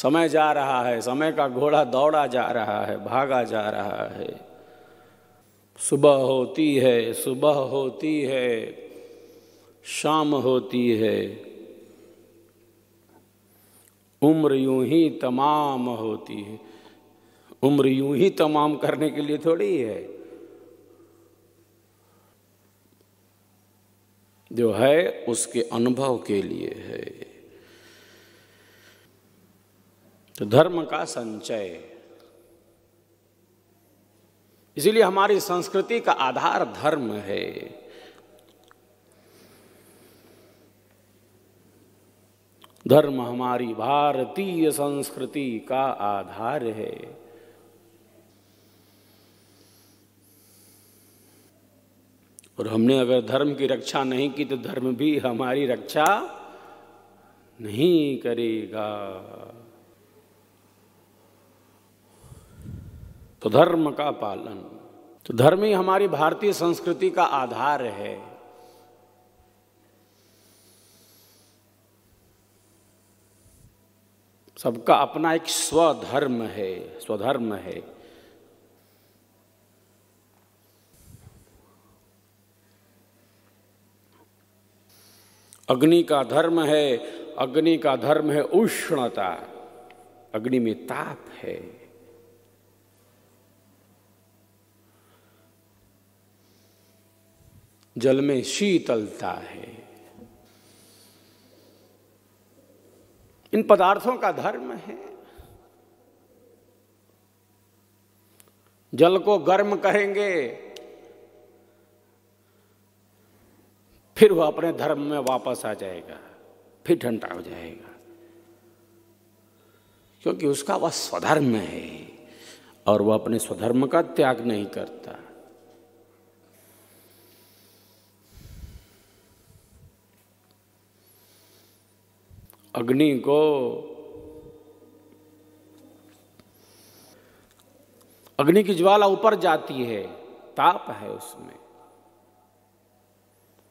समय जा रहा है समय का घोड़ा दौड़ा जा रहा है भागा जा रहा है सुबह होती है सुबह होती है शाम होती है उम्र यूं ही तमाम होती है उम्र यूं ही तमाम करने के लिए थोड़ी है जो है उसके अनुभव के लिए है तो धर्म का संचय इसीलिए हमारी संस्कृति का आधार धर्म है धर्म हमारी भारतीय संस्कृति का आधार है और हमने अगर धर्म की रक्षा नहीं की तो धर्म भी हमारी रक्षा नहीं करेगा तो धर्म का पालन तो धर्म ही हमारी भारतीय संस्कृति का आधार है सबका अपना एक स्वधर्म है स्वधर्म है अग्नि का धर्म है अग्नि का धर्म है उष्णता अग्नि में ताप है जल में शीतलता है इन पदार्थों का धर्म है जल को गर्म करेंगे फिर वह अपने धर्म में वापस आ जाएगा फिर ठंडा हो जाएगा क्योंकि उसका वह स्वधर्म है और वह अपने स्वधर्म का त्याग नहीं करता अग्नि को अग्नि की ज्वाला ऊपर जाती है ताप है उसमें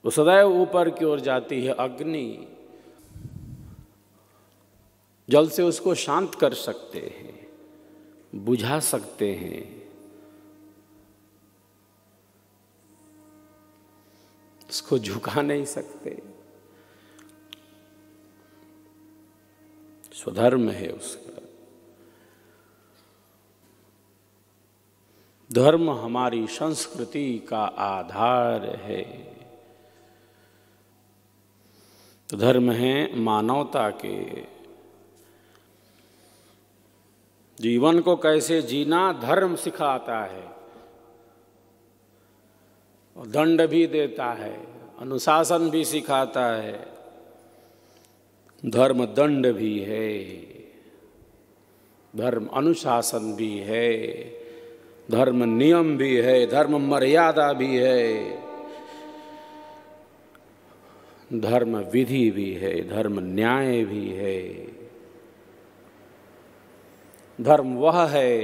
वो सदैव ऊपर की ओर जाती है अग्नि जल से उसको शांत कर सकते हैं बुझा सकते हैं उसको झुका नहीं सकते स्वधर्म है उसका धर्म हमारी संस्कृति का आधार है तो धर्म है मानवता के जीवन को कैसे जीना धर्म सिखाता है और दंड भी देता है अनुशासन भी सिखाता है धर्म दंड भी है धर्म अनुशासन भी है धर्म नियम भी है धर्म मर्यादा भी है धर्म विधि भी है धर्म न्याय भी है धर्म वह है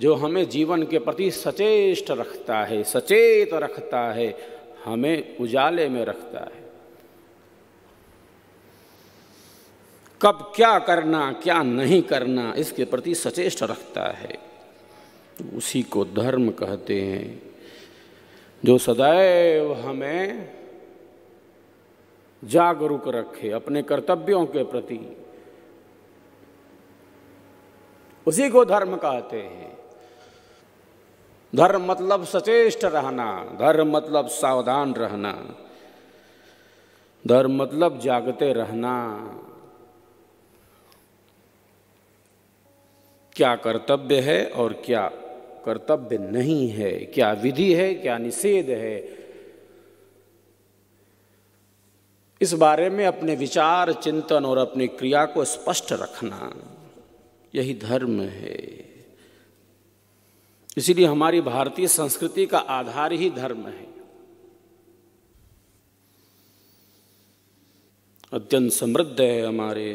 जो हमें जीवन के प्रति सचेष्ट रखता है सचेत रखता है हमें उजाले में रखता है कब क्या करना क्या नहीं करना इसके प्रति सचेष्ट रखता है उसी को धर्म कहते हैं जो सदैव हमें जागरूक रखे अपने कर्तव्यों के प्रति उसी को धर्म कहते हैं धर्म मतलब सचेष्ट रहना धर्म मतलब सावधान रहना धर्म मतलब जागते रहना क्या कर्तव्य है और क्या कर्तव्य नहीं है क्या विधि है क्या निषेध है इस बारे में अपने विचार चिंतन और अपनी क्रिया को स्पष्ट रखना यही धर्म है इसीलिए हमारी भारतीय संस्कृति का आधार ही धर्म है अत्यंत समृद्ध है हमारे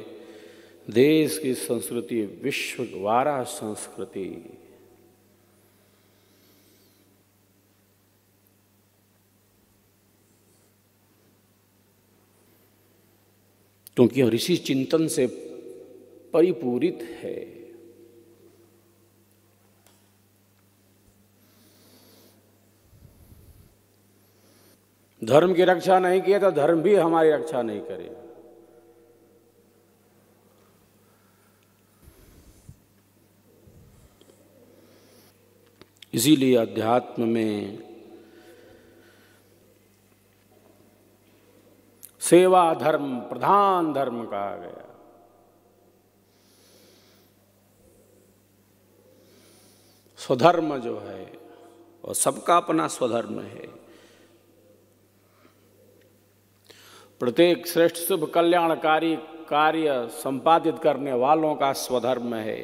देश की संस्कृति विश्व वारा संस्कृति क्योंकि और ऋषि चिंतन से परिपूरित है धर्म की रक्षा नहीं किया तो धर्म भी हमारी रक्षा नहीं करेगा इसीलिए अध्यात्म में सेवा धर्म प्रधान धर्म कहा गया स्वधर्म जो है और सबका अपना स्वधर्म है प्रत्येक श्रेष्ठ शुभ कल्याणकारी कार्य संपादित करने वालों का स्वधर्म है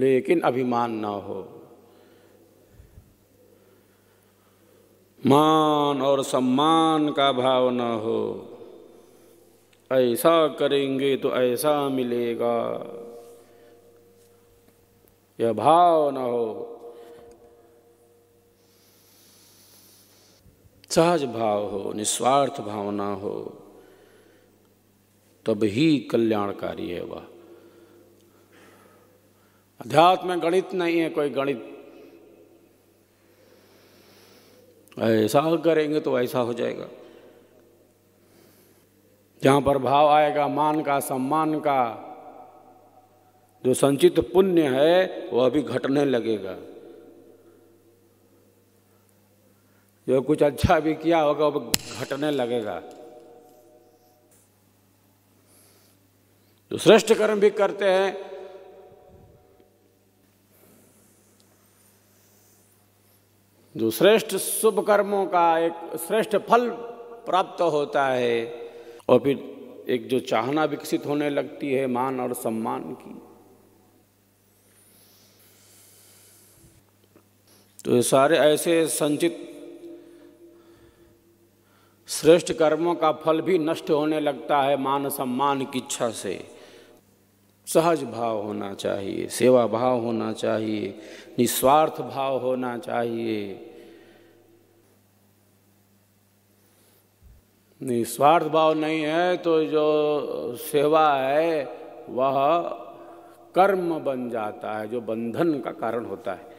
लेकिन अभिमान ना हो मान और सम्मान का भाव न हो ऐसा करेंगे तो ऐसा मिलेगा यह भाव ना हो सहज भाव हो निस्वार्थ भावना हो तब ही कल्याणकारी है वह अध्यात्म गणित नहीं है कोई गणित ऐसा करेंगे तो ऐसा हो जाएगा जहां पर भाव आएगा मान का सम्मान का जो संचित पुण्य है वह भी घटने लगेगा जो कुछ अच्छा भी किया होगा वह घटने लगेगा जो श्रेष्ठ कर्म भी करते हैं जो श्रेष्ठ शुभ कर्मों का एक श्रेष्ठ फल प्राप्त होता है और फिर एक जो चाहना विकसित होने लगती है मान और सम्मान की तो ये सारे ऐसे संचित श्रेष्ठ कर्मों का फल भी नष्ट होने लगता है मान सम्मान की इच्छा से सहज भाव होना चाहिए सेवा भाव होना चाहिए निस्वार्थ भाव होना चाहिए निस्वार्थ भाव नहीं है तो जो सेवा है वह कर्म बन जाता है जो बंधन का कारण होता है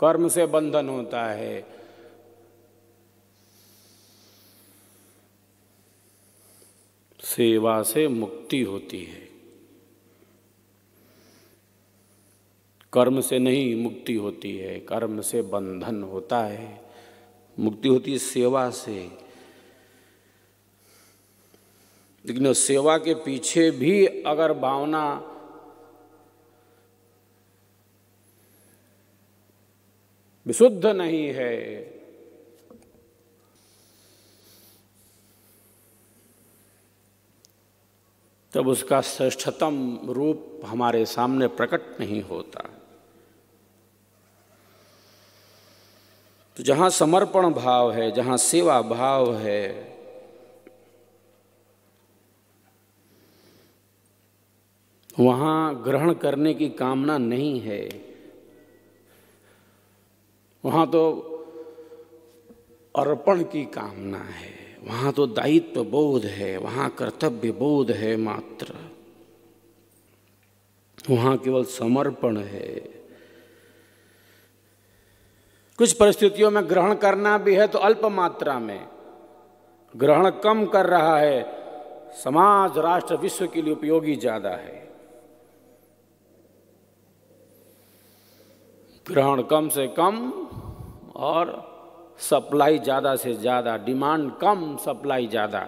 कर्म से बंधन होता है सेवा से मुक्ति होती है कर्म से नहीं मुक्ति होती है कर्म से बंधन होता है मुक्ति होती है सेवा से लेकिन सेवा के पीछे भी अगर भावना विशुद्ध नहीं है तब उसका श्रेष्ठतम रूप हमारे सामने प्रकट नहीं होता तो जहां समर्पण भाव है जहां सेवा भाव है वहां ग्रहण करने की कामना नहीं है वहां तो अर्पण की कामना है वहाँ तो दायित्व बोध है वहाँ कर्तव्य बोध है मात्र वहाँ केवल समर्पण है कुछ परिस्थितियों में ग्रहण करना भी है तो अल्प मात्रा में ग्रहण कम कर रहा है समाज राष्ट्र विश्व के लिए उपयोगी ज्यादा है ग्रहण कम से कम और सप्लाई ज़्यादा से ज़्यादा डिमांड कम सप्लाई ज़्यादा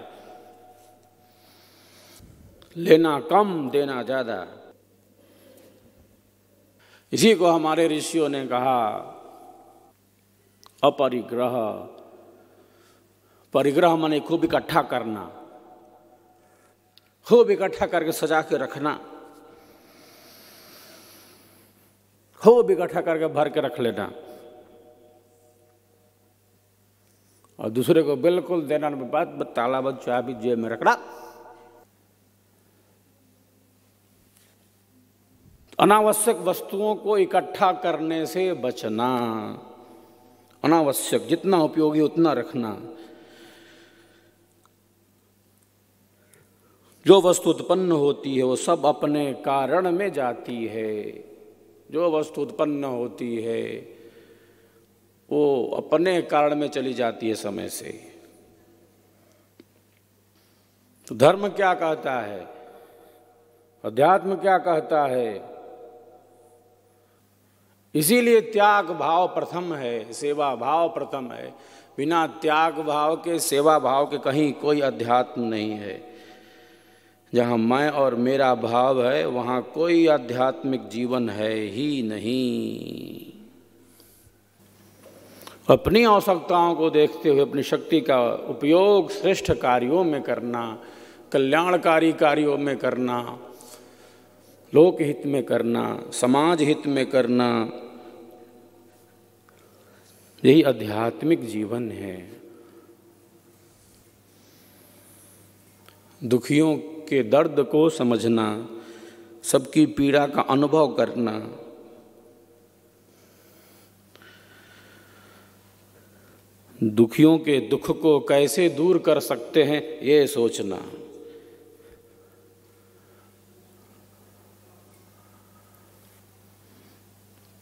लेना कम देना ज़्यादा इसी को हमारे ऋषियों ने कहा अपरिग्रह परिग्रह मैंने खूब इकट्ठा करना खूब इकट्ठा करके सजा के रखना खूब इकट्ठा करके भर के रख लेना और दूसरे को बिल्कुल देना बात बंद चाबी जेब में रखना अनावश्यक वस्तुओं को इकट्ठा करने से बचना अनावश्यक जितना उपयोगी उतना रखना जो वस्तु उत्पन्न होती है वो सब अपने कारण में जाती है जो वस्तु उत्पन्न होती है वो अपने कारण में चली जाती है समय से तो धर्म क्या कहता है अध्यात्म क्या कहता है इसीलिए त्याग भाव प्रथम है सेवा भाव प्रथम है बिना त्याग भाव के सेवा भाव के कहीं कोई अध्यात्म नहीं है जहां मैं और मेरा भाव है वहाँ कोई आध्यात्मिक जीवन है ही नहीं अपनी आवश्यकताओं को देखते हुए अपनी शक्ति का उपयोग श्रेष्ठ कार्यों में करना कल्याणकारी कार्यों में करना लोक हित में करना समाज हित में करना यही आध्यात्मिक जीवन है दुखियों के दर्द को समझना सबकी पीड़ा का अनुभव करना दुखियों के दुख को कैसे दूर कर सकते हैं ये सोचना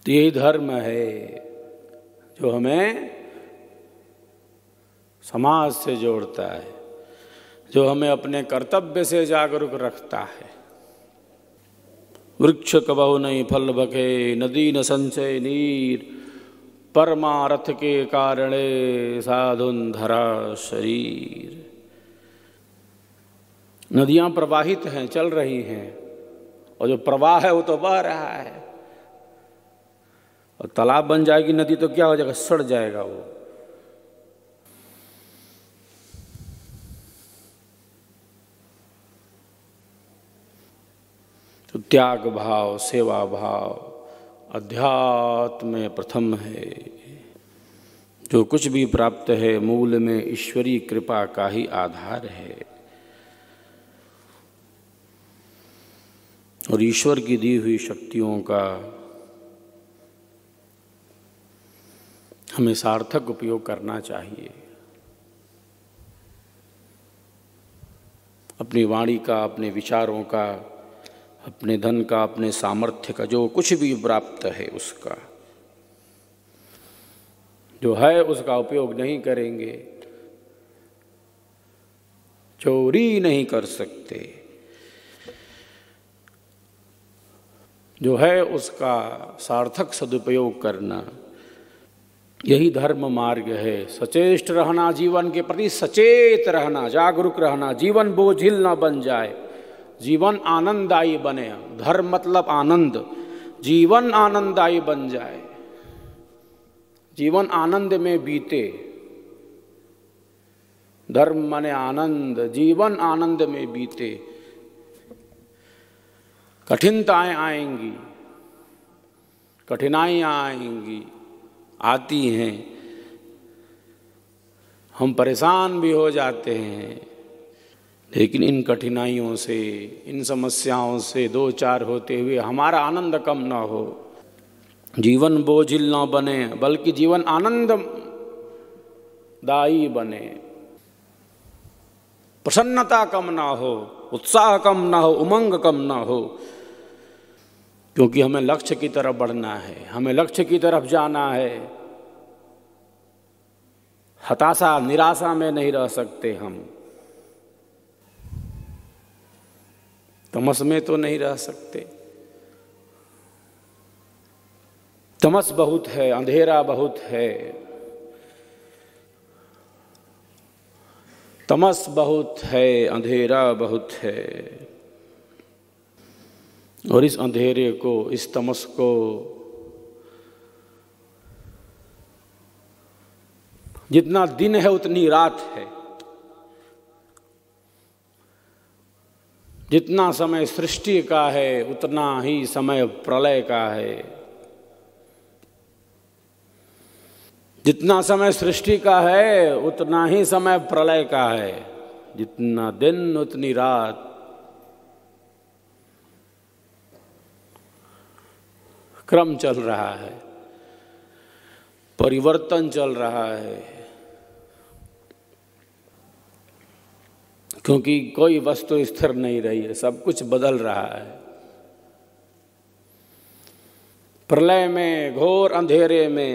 तो यही धर्म है जो हमें समाज से जोड़ता है जो हमें अपने कर्तव्य से जागरूक रखता है वृक्ष कबहु नहीं फल भके नदी न संचय नीर परमारथ के कारणे साधुंधरा शरीर नदियां प्रवाहित हैं चल रही हैं और जो प्रवाह है वो तो बह रहा है और तालाब बन जाएगी नदी तो क्या हो जाएगा सड़ जाएगा वो तो त्याग भाव सेवा भाव अध्यात्म प्रथम है जो कुछ भी प्राप्त है मूल में ईश्वरीय कृपा का ही आधार है और ईश्वर की दी हुई शक्तियों का हमें सार्थक उपयोग करना चाहिए अपनी वाणी का अपने विचारों का अपने धन का अपने सामर्थ्य का जो कुछ भी प्राप्त है उसका जो है उसका उपयोग नहीं करेंगे चोरी नहीं कर सकते जो है उसका सार्थक सदुपयोग करना यही धर्म मार्ग है सचेष्ट रहना जीवन के प्रति सचेत रहना जागरूक रहना जीवन बोझिल न बन जाए जीवन आनंददायी बने धर्म मतलब आनंद जीवन आनंददायी बन जाए जीवन आनंद में बीते धर्म माने आनंद जीवन आनंद में बीते कठिनताएं आएंगी कठिनाइयाँ आएंगी आती हैं हम परेशान भी हो जाते हैं लेकिन इन कठिनाइयों से इन समस्याओं से दो चार होते हुए हमारा आनंद कम ना हो जीवन बोझिल ना बने बल्कि जीवन आनंद बने प्रसन्नता कम ना हो उत्साह कम ना हो उमंग कम ना हो क्योंकि हमें लक्ष्य की तरफ बढ़ना है हमें लक्ष्य की तरफ जाना है हताशा निराशा में नहीं रह सकते हम तमस में तो नहीं रह सकते तमस बहुत है अंधेरा बहुत है तमस बहुत है अंधेरा बहुत है और इस अंधेरे को इस तमस को जितना दिन है उतनी रात है जितना समय सृष्टि का है उतना ही समय प्रलय का है जितना समय सृष्टि का है उतना ही समय प्रलय का है जितना दिन उतनी रात क्रम चल रहा है परिवर्तन चल रहा है क्योंकि कोई वस्तु स्थिर नहीं रही है सब कुछ बदल रहा है प्रलय में घोर अंधेरे में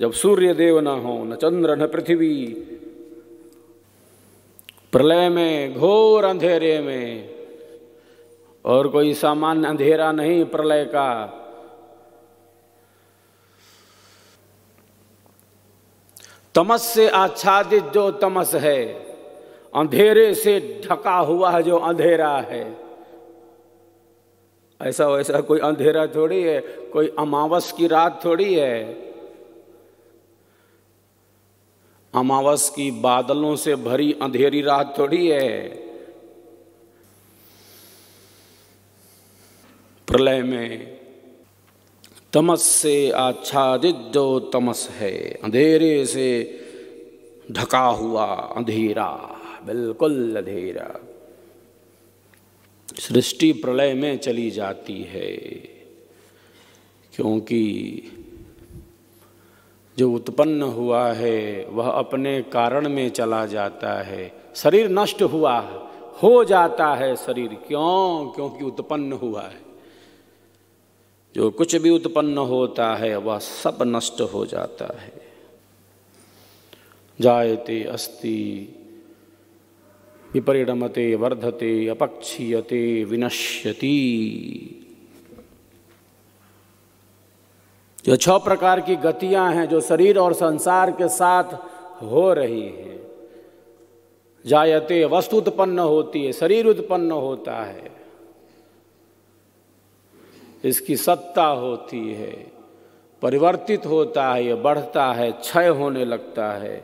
जब सूर्य देव न हो न चंद्र न पृथ्वी प्रलय में घोर अंधेरे में और कोई सामान्य अंधेरा नहीं प्रलय का तमस से आच्छादित जो तमस है अंधेरे से ढका हुआ जो अंधेरा है ऐसा वैसा कोई अंधेरा थोड़ी है कोई अमावस की रात थोड़ी है अमावस की बादलों से भरी अंधेरी रात थोड़ी है प्रलय में तमस से आच्छादित जो तमस है अंधेरे से ढका हुआ अंधेरा बिल्कुल अधेरा सृष्टि प्रलय में चली जाती है क्योंकि जो उत्पन्न हुआ है वह अपने कारण में चला जाता है शरीर नष्ट हुआ हो जाता है शरीर क्यों क्योंकि उत्पन्न हुआ है जो कुछ भी उत्पन्न होता है वह सब नष्ट हो जाता है जायते अस्ति विपरिणमते वर्धते अपक्षीयते विनश्यति जो छह प्रकार की गतियां हैं जो शरीर और संसार के साथ हो रही हैं जायते वस्तु उत्पन्न होती है शरीर उत्पन्न होता है इसकी सत्ता होती है परिवर्तित होता है यह बढ़ता है क्षय होने लगता है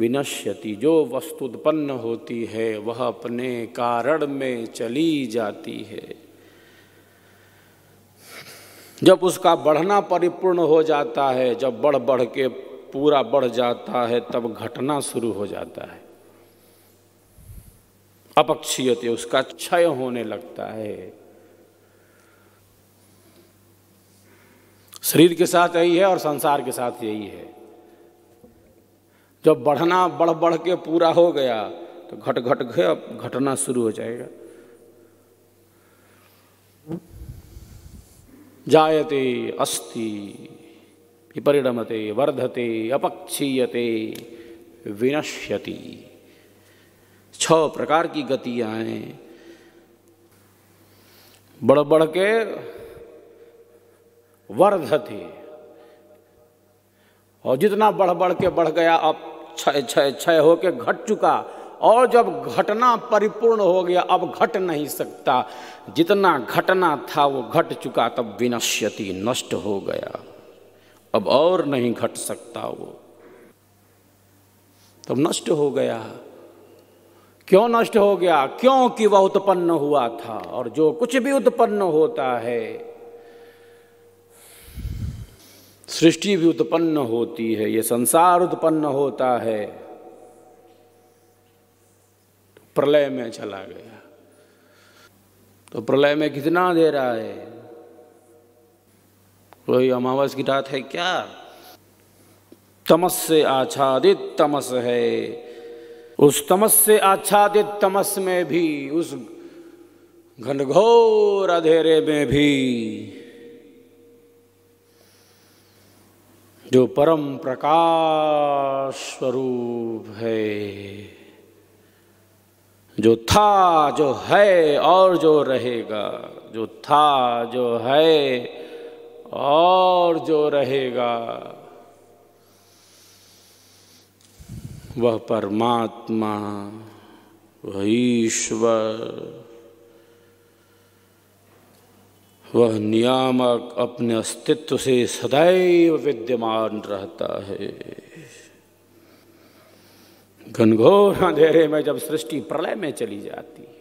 विनश्यति जो वस्तु उत्पन्न होती है वह अपने कारण में चली जाती है जब उसका बढ़ना परिपूर्ण हो जाता है जब बढ़ बढ़ के पूरा बढ़ जाता है तब घटना शुरू हो जाता है अपक्षीयते उसका क्षय होने लगता है शरीर के साथ यही है और संसार के साथ यही है जब बढ़ना बढ़ बढ़ के पूरा हो गया तो घट घट अब घटना शुरू हो जाएगा जायते अस्ति विपरिणमते वर्धते अपक्षीयते विनश्यति छ प्रकार की गतियाँ हैं बढ़ बढ़ के वर्धते और जितना बढ़ बढ़ के बढ़ गया अब क्षय क्षय क्षय होके घट चुका और जब घटना परिपूर्ण हो गया अब घट नहीं सकता जितना घटना था वो घट चुका तब विनश्यति नष्ट हो गया अब और नहीं घट सकता वो तब नष्ट हो गया क्यों नष्ट हो गया क्योंकि वह उत्पन्न हुआ था और जो कुछ भी उत्पन्न होता है सृष्टि भी उत्पन्न होती है ये संसार उत्पन्न होता है तो प्रलय में चला गया तो प्रलय में कितना दे रहा है कोई अमावस की रात है क्या तमस से आच्छादित तमस है उस तमस से आच्छादित तमस में भी उस घनघोर अधेरे में भी जो परम प्रकाश स्वरूप है जो था जो है और जो रहेगा जो था जो है और जो रहेगा वह परमात्मा वह ईश्वर वह नियामक अपने अस्तित्व से सदैव विद्यमान रहता है घनघोर अंधेरे में जब सृष्टि प्रलय में चली जाती